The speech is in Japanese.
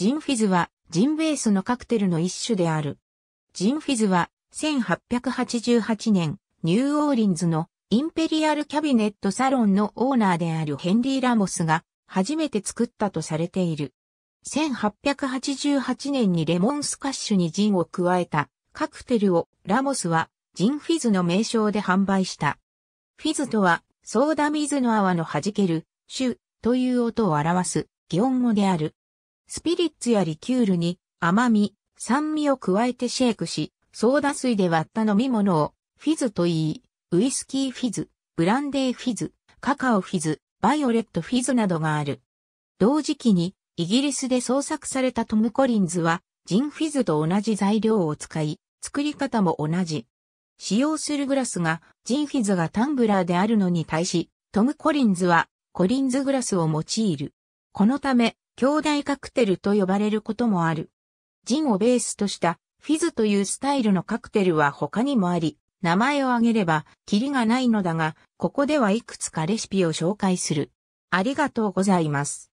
ジンフィズは、ジンベースのカクテルの一種である。ジンフィズは、1888年、ニューオーリンズのインペリアルキャビネットサロンのオーナーであるヘンリー・ラモスが、初めて作ったとされている。1888年にレモンスカッシュにジンを加えたカクテルをラモスはジンフィズの名称で販売した。フィズとはソーダ水の泡の弾ける、シュという音を表す擬音語である。スピリッツやリキュールに甘み、酸味を加えてシェイクし、ソーダ水で割った飲み物をフィズと言い、ウイスキーフィズ、ブランデーフィズ、カカオフィズ、バイオレットフィズなどがある。同時期にイギリスで創作されたトム・コリンズはジンフィズと同じ材料を使い、作り方も同じ。使用するグラスがジンフィズがタンブラーであるのに対し、トム・コリンズはコリンズグラスを用いる。このため、兄弟カクテルと呼ばれることもある。ジンをベースとしたフィズというスタイルのカクテルは他にもあり、名前を挙げればキリがないのだが、ここではいくつかレシピを紹介する。ありがとうございます。